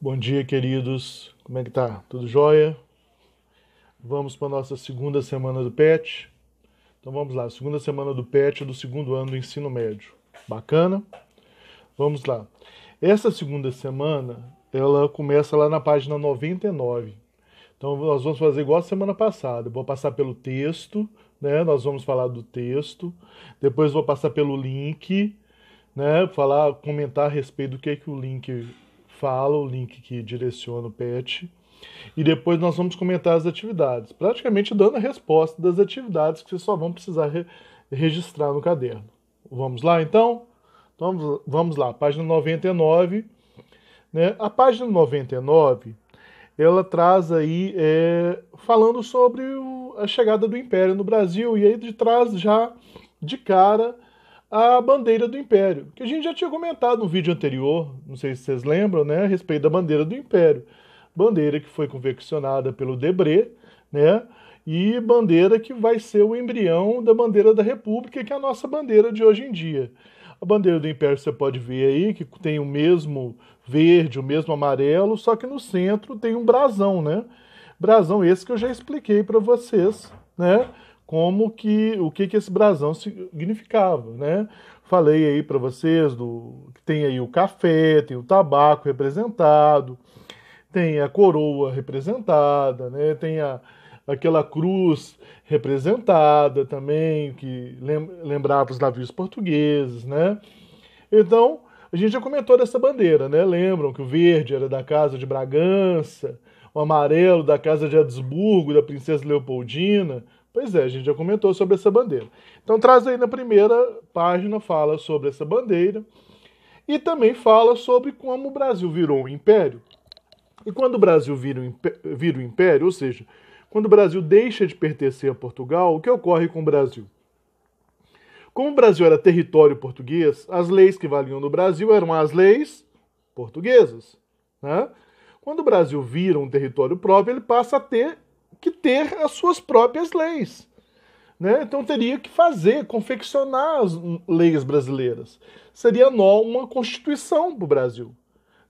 Bom dia, queridos. Como é que tá? Tudo jóia? Vamos para a nossa segunda semana do PET. Então vamos lá, segunda semana do PET do segundo ano do ensino médio. Bacana? Vamos lá. Essa segunda semana, ela começa lá na página 99. Então nós vamos fazer igual a semana passada. Vou passar pelo texto, né? Nós vamos falar do texto. Depois vou passar pelo link, né? Falar, comentar a respeito do que é que o link fala, o link que direciona o PET. E depois nós vamos comentar as atividades, praticamente dando a resposta das atividades que vocês só vão precisar re registrar no caderno. Vamos lá então? então vamos vamos lá, página 99. Né? A página 99 ela traz aí é, falando sobre o, a chegada do Império no Brasil e aí de trás já de cara a bandeira do Império, que a gente já tinha comentado no vídeo anterior, não sei se vocês lembram, né, a respeito da bandeira do Império. Bandeira que foi confeccionada pelo Debré, né, e bandeira que vai ser o embrião da bandeira da República, que é a nossa bandeira de hoje em dia. A bandeira do Império você pode ver aí que tem o mesmo verde, o mesmo amarelo, só que no centro tem um brasão, né? Brasão esse que eu já expliquei para vocês, né? como que o que que esse brasão significava, né? Falei aí para vocês do que tem aí o café, tem o tabaco representado, tem a coroa representada, né? Tem a, aquela cruz representada também que lembrava os navios portugueses, né? Então, a gente já comentou dessa bandeira, né? Lembram que o verde era da casa de Bragança, o amarelo da casa de Habsburgo, da princesa Leopoldina, Pois é, a gente já comentou sobre essa bandeira. Então traz aí na primeira página, fala sobre essa bandeira e também fala sobre como o Brasil virou um império. E quando o Brasil vira um, vira um império, ou seja, quando o Brasil deixa de pertencer a Portugal, o que ocorre com o Brasil? Como o Brasil era território português, as leis que valiam no Brasil eram as leis portuguesas. Né? Quando o Brasil vira um território próprio, ele passa a ter que ter as suas próprias leis. Né? Então teria que fazer, confeccionar as leis brasileiras. Seria nó uma constituição para o Brasil.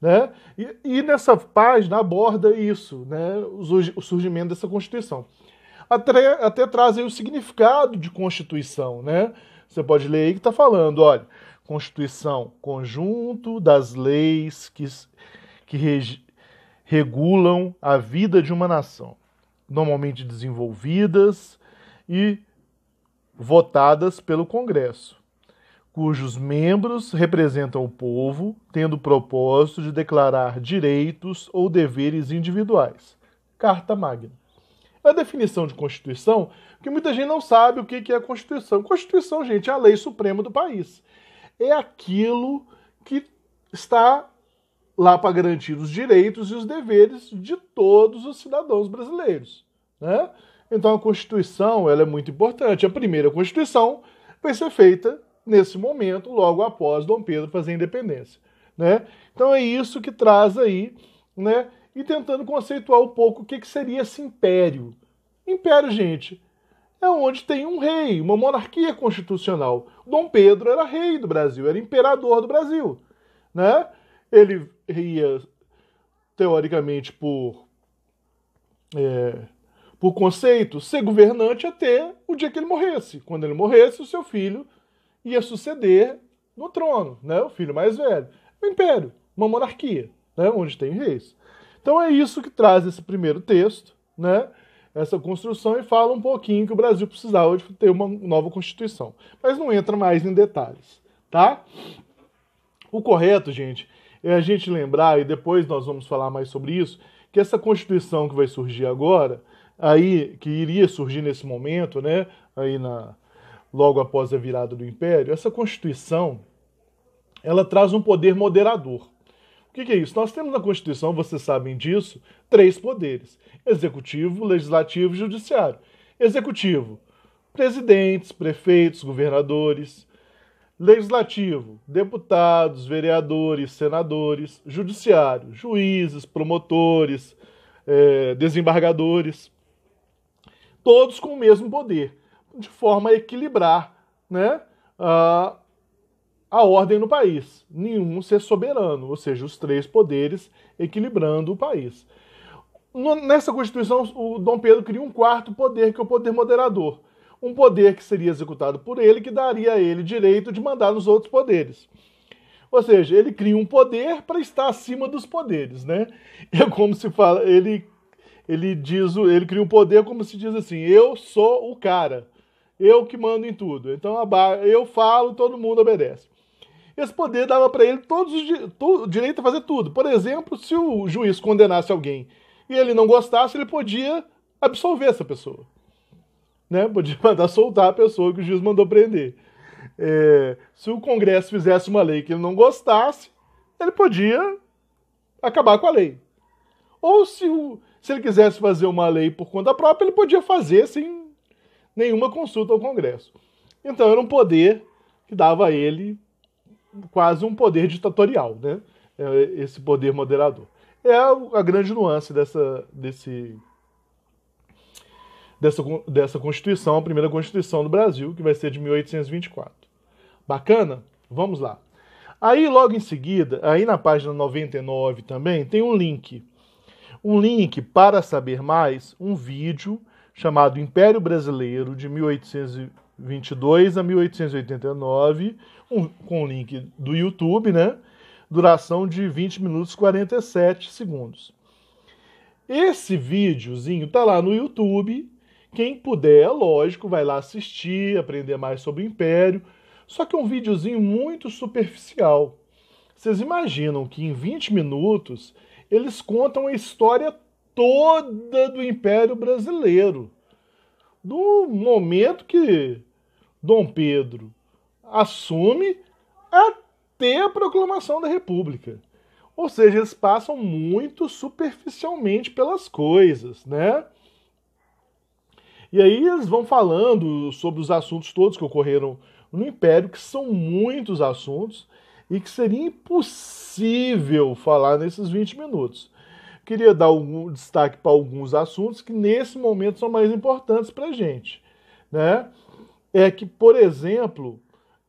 Né? E, e, nessa página aborda isso, né? o surgimento dessa Constituição. Até, até aí o significado de Constituição. Né? Você pode ler aí que está falando, olha, Constituição, conjunto das leis que, que regulam a vida de uma nação normalmente desenvolvidas e votadas pelo Congresso, cujos membros representam o povo, tendo o propósito de declarar direitos ou deveres individuais. Carta Magna. É a definição de Constituição, que muita gente não sabe o que é a Constituição. Constituição, gente, é a lei suprema do país. É aquilo que está lá para garantir os direitos e os deveres de todos os cidadãos brasileiros. Né? Então a Constituição ela é muito importante. A primeira Constituição vai ser feita nesse momento, logo após Dom Pedro fazer a independência. Né? Então é isso que traz aí, né? e tentando conceituar um pouco o que, que seria esse império. Império, gente, é onde tem um rei, uma monarquia constitucional. Dom Pedro era rei do Brasil, era imperador do Brasil. Né? Ele ia, teoricamente, por, é, por conceito, ser governante até o dia que ele morresse. Quando ele morresse, o seu filho ia suceder no trono, né? o filho mais velho. o império, uma monarquia, né? onde tem reis. Então é isso que traz esse primeiro texto, né? essa construção e fala um pouquinho que o Brasil precisava de ter uma nova constituição, mas não entra mais em detalhes, tá? O correto, gente, é a gente lembrar, e depois nós vamos falar mais sobre isso, que essa Constituição que vai surgir agora, aí que iria surgir nesse momento, né, aí na, logo após a virada do Império, essa Constituição ela traz um poder moderador. O que, que é isso? Nós temos na Constituição, vocês sabem disso, três poderes: executivo, legislativo e judiciário. Executivo, presidentes, prefeitos, governadores. Legislativo, deputados, vereadores, senadores, judiciário, juízes, promotores, é, desembargadores, todos com o mesmo poder, de forma a equilibrar né, a, a ordem no país, nenhum ser soberano, ou seja, os três poderes equilibrando o país. No, nessa Constituição, o Dom Pedro cria um quarto poder, que é o poder moderador um poder que seria executado por ele, que daria a ele direito de mandar nos outros poderes. Ou seja, ele cria um poder para estar acima dos poderes, né? É como se fala, ele ele diz, ele cria um poder como se diz assim, eu sou o cara, eu que mando em tudo. Então eu falo, todo mundo obedece. Esse poder dava para ele todos o direito a fazer tudo. Por exemplo, se o juiz condenasse alguém e ele não gostasse, ele podia absolver essa pessoa né? Podia mandar soltar a pessoa que o juiz mandou prender. É, se o Congresso fizesse uma lei que ele não gostasse, ele podia acabar com a lei. Ou se, o, se ele quisesse fazer uma lei por conta própria, ele podia fazer sem nenhuma consulta ao Congresso. Então era um poder que dava a ele quase um poder ditatorial, né? É, esse poder moderador. É a grande nuance dessa, desse dessa, dessa Constituição, a primeira Constituição do Brasil, que vai ser de 1824. Bacana? Vamos lá. Aí, logo em seguida, aí na página 99 também, tem um link. Um link para saber mais, um vídeo chamado Império Brasileiro de 1822 a 1889, um, com o link do YouTube, né? Duração de 20 minutos e 47 segundos. Esse videozinho tá lá no YouTube quem puder, lógico, vai lá assistir, aprender mais sobre o Império. Só que é um videozinho muito superficial. Vocês imaginam que em 20 minutos eles contam a história toda do Império Brasileiro. Do momento que Dom Pedro assume até a proclamação da República. Ou seja, eles passam muito superficialmente pelas coisas, né? E aí eles vão falando sobre os assuntos todos que ocorreram no Império, que são muitos assuntos e que seria impossível falar nesses 20 minutos. Queria dar algum destaque para alguns assuntos que nesse momento são mais importantes para a gente. Né? É que, por exemplo,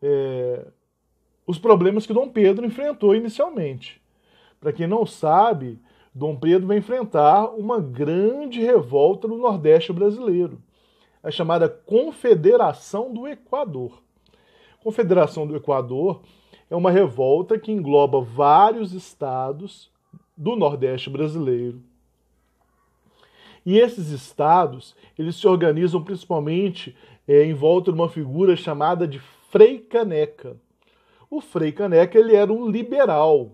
é, os problemas que Dom Pedro enfrentou inicialmente. Para quem não sabe, Dom Pedro vai enfrentar uma grande revolta no Nordeste brasileiro a é chamada Confederação do Equador. Confederação do Equador é uma revolta que engloba vários estados do Nordeste brasileiro. E esses estados, eles se organizam principalmente é, em volta de uma figura chamada de Frei Caneca. O Frei Caneca, ele era um liberal.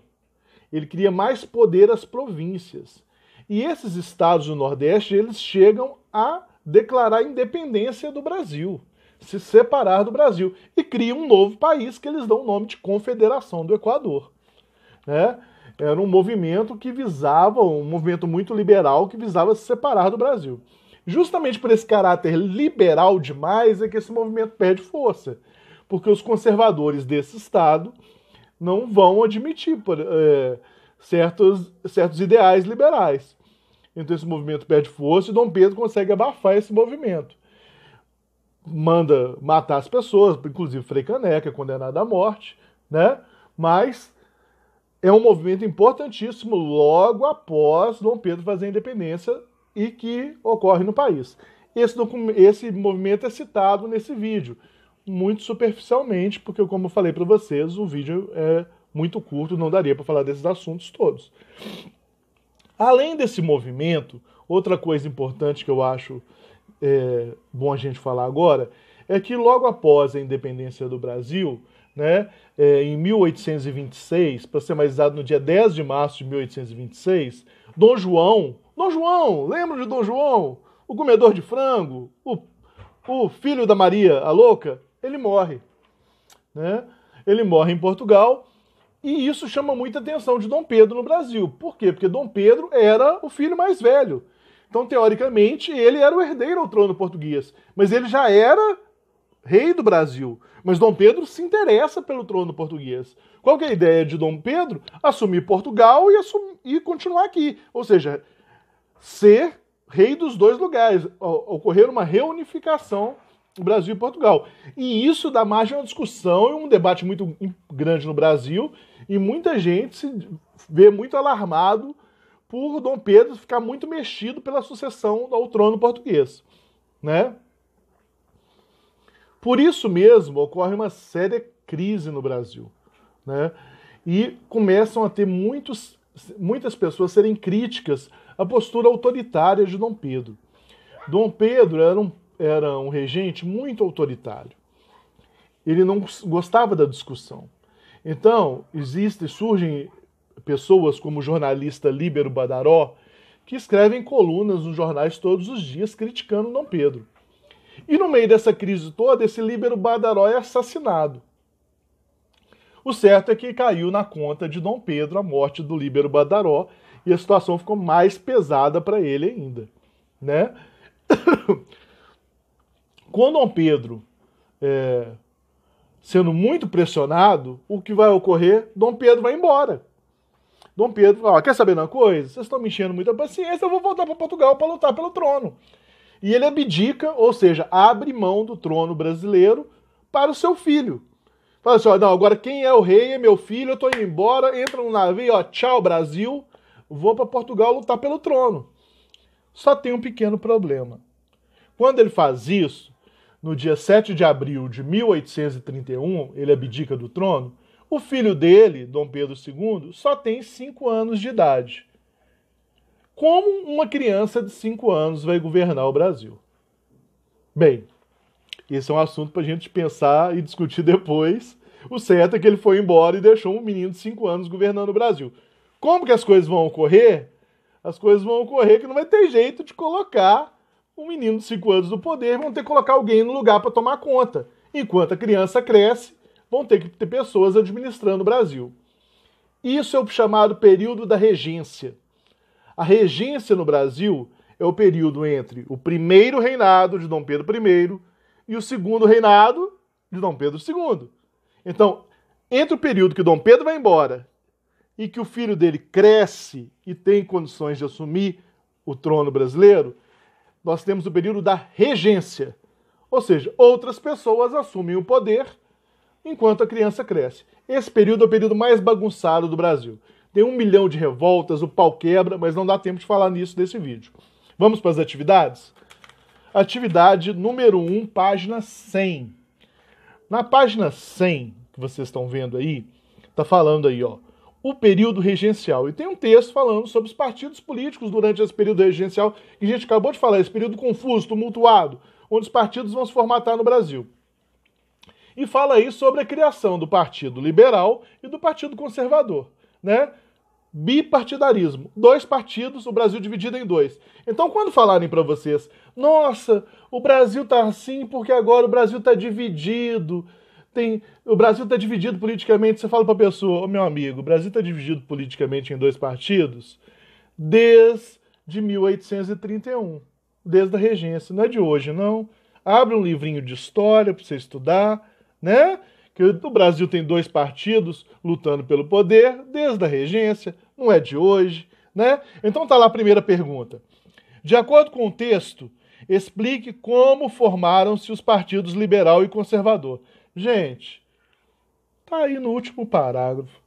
Ele queria mais poder às províncias. E esses estados do Nordeste, eles chegam a declarar a independência do Brasil, se separar do Brasil e cria um novo país que eles dão o nome de Confederação do Equador. Né? Era um movimento que visava, um movimento muito liberal que visava se separar do Brasil. Justamente por esse caráter liberal demais é que esse movimento perde força, porque os conservadores desse Estado não vão admitir por, é, certos, certos ideais liberais. Então esse movimento perde força e Dom Pedro consegue abafar esse movimento. Manda matar as pessoas, inclusive Frei Caneca, condenado à morte, né? Mas é um movimento importantíssimo logo após Dom Pedro fazer a independência e que ocorre no país. Esse, esse movimento é citado nesse vídeo, muito superficialmente, porque, como eu falei para vocês, o vídeo é muito curto, não daria para falar desses assuntos todos. Além desse movimento, outra coisa importante que eu acho é, bom a gente falar agora é que logo após a independência do Brasil, né, é, em 1826, para ser mais exato, no dia 10 de março de 1826, Dom João, Dom João, lembra de Dom João? O comedor de frango, o, o filho da Maria, a louca, ele morre. Né? Ele morre em Portugal e isso chama muita atenção de Dom Pedro no Brasil. Por quê? Porque Dom Pedro era o filho mais velho. Então, teoricamente, ele era o herdeiro ao trono português. Mas ele já era rei do Brasil. Mas Dom Pedro se interessa pelo trono português. Qual é a ideia de Dom Pedro? Assumir Portugal e, assumir, e continuar aqui. Ou seja, ser rei dos dois lugares. Ocorrer uma reunificação Brasil e Portugal. E isso dá margem a uma discussão e um debate muito grande no Brasil, e muita gente se vê muito alarmado por Dom Pedro ficar muito mexido pela sucessão ao trono português, né? Por isso mesmo ocorre uma séria crise no Brasil, né? E começam a ter muitos, muitas pessoas serem críticas à postura autoritária de Dom Pedro. Dom Pedro era um era um regente muito autoritário. Ele não gostava da discussão. Então, existem, surgem pessoas como o jornalista Líbero Badaró, que escrevem colunas nos jornais todos os dias criticando Dom Pedro. E no meio dessa crise toda, esse Líbero Badaró é assassinado. O certo é que caiu na conta de Dom Pedro a morte do Líbero Badaró e a situação ficou mais pesada para ele ainda, né? com Dom Pedro é, sendo muito pressionado, o que vai ocorrer? Dom Pedro vai embora. Dom Pedro fala: quer saber uma coisa? Vocês estão me enchendo muita paciência, eu vou voltar para Portugal para lutar pelo trono. E ele abdica, ou seja, abre mão do trono brasileiro para o seu filho. Fala assim: ó, não, agora quem é o rei é meu filho, eu estou indo embora, entra no navio, ó, tchau Brasil, vou para Portugal lutar pelo trono. Só tem um pequeno problema. Quando ele faz isso, no dia 7 de abril de 1831, ele abdica do trono, o filho dele, Dom Pedro II, só tem 5 anos de idade. Como uma criança de 5 anos vai governar o Brasil? Bem, esse é um assunto para a gente pensar e discutir depois. O certo é que ele foi embora e deixou um menino de 5 anos governando o Brasil. Como que as coisas vão ocorrer? As coisas vão ocorrer que não vai ter jeito de colocar o menino de 5 anos no poder vão ter que colocar alguém no lugar para tomar conta. Enquanto a criança cresce, vão ter que ter pessoas administrando o Brasil. Isso é o chamado período da regência. A regência no Brasil é o período entre o primeiro reinado de Dom Pedro I e o segundo reinado de Dom Pedro II. Então, entre o período que Dom Pedro vai embora e que o filho dele cresce e tem condições de assumir o trono brasileiro, nós temos o período da regência. Ou seja, outras pessoas assumem o poder enquanto a criança cresce. Esse período é o período mais bagunçado do Brasil. Tem um milhão de revoltas, o pau quebra, mas não dá tempo de falar nisso nesse vídeo. Vamos para as atividades? Atividade número 1, um, página 100. Na página 100, que vocês estão vendo aí, tá falando aí, ó o período regencial. E tem um texto falando sobre os partidos políticos durante esse período regencial, que a gente acabou de falar, esse período confuso, tumultuado, onde os partidos vão se formatar no Brasil. E fala aí sobre a criação do Partido Liberal e do Partido Conservador, né? Bipartidarismo, dois partidos, o Brasil dividido em dois. Então, quando falarem para vocês, nossa, o Brasil tá assim porque agora o Brasil tá dividido, tem o Brasil está dividido politicamente. Você fala para a pessoa, oh, meu amigo, o Brasil está dividido politicamente em dois partidos desde 1831, desde a regência. Não é de hoje, não. Abre um livrinho de história para você estudar, né? Que o Brasil tem dois partidos lutando pelo poder desde a regência. Não é de hoje, né? Então tá lá a primeira pergunta. De acordo com o texto, explique como formaram-se os partidos liberal e conservador. Gente, tá aí no último parágrafo.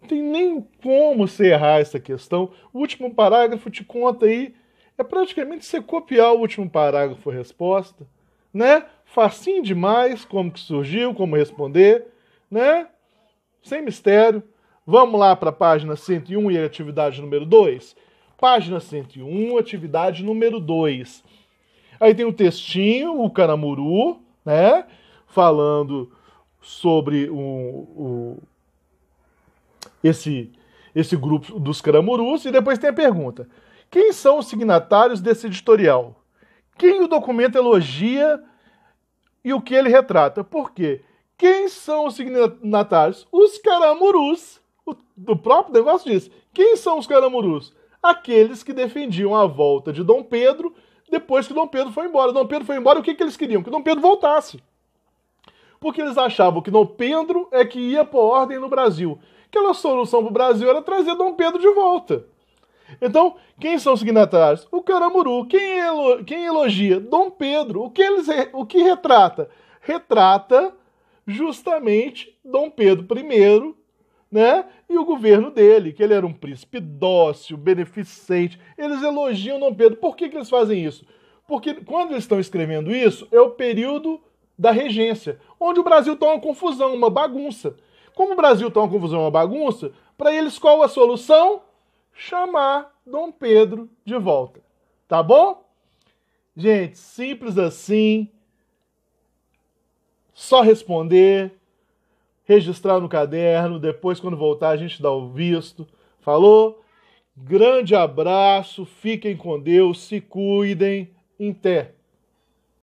Não tem nem como você errar essa questão. O último parágrafo te conta aí. É praticamente você copiar o último parágrafo resposta, né? Facinho demais como que surgiu, como responder, né? Sem mistério. Vamos lá para a página 101 e atividade número 2? Página 101, atividade número 2. Aí tem o textinho, o caramuru, né? falando sobre o, o, esse, esse grupo dos caramurus. E depois tem a pergunta: quem são os signatários desse editorial? Quem o documento elogia e o que ele retrata? Por quê? Quem são os signatários? Os caramurus. O, o próprio negócio diz: quem são os caramurus? Aqueles que defendiam a volta de Dom Pedro depois que Dom Pedro foi embora. Dom Pedro foi embora, o que, que eles queriam? Que Dom Pedro voltasse porque eles achavam que Dom Pedro é que ia pôr ordem no Brasil. Que a solução para o Brasil era trazer Dom Pedro de volta. Então, quem são os signatários? O Caramuru. Quem, elo... quem elogia? Dom Pedro. O que, eles o que retrata? Retrata justamente Dom Pedro I, né? E o governo dele, que ele era um príncipe dócil, beneficente. Eles elogiam Dom Pedro. Por que, que eles fazem isso? Porque quando eles estão escrevendo isso, é o período da regência, onde o Brasil está uma confusão, uma bagunça. Como o Brasil está uma confusão, uma bagunça, para eles qual a solução? Chamar Dom Pedro de volta. Tá bom? Gente, simples assim. Só responder, registrar no caderno, depois quando voltar a gente dá o visto. Falou? Grande abraço, fiquem com Deus, se cuidem. Em té.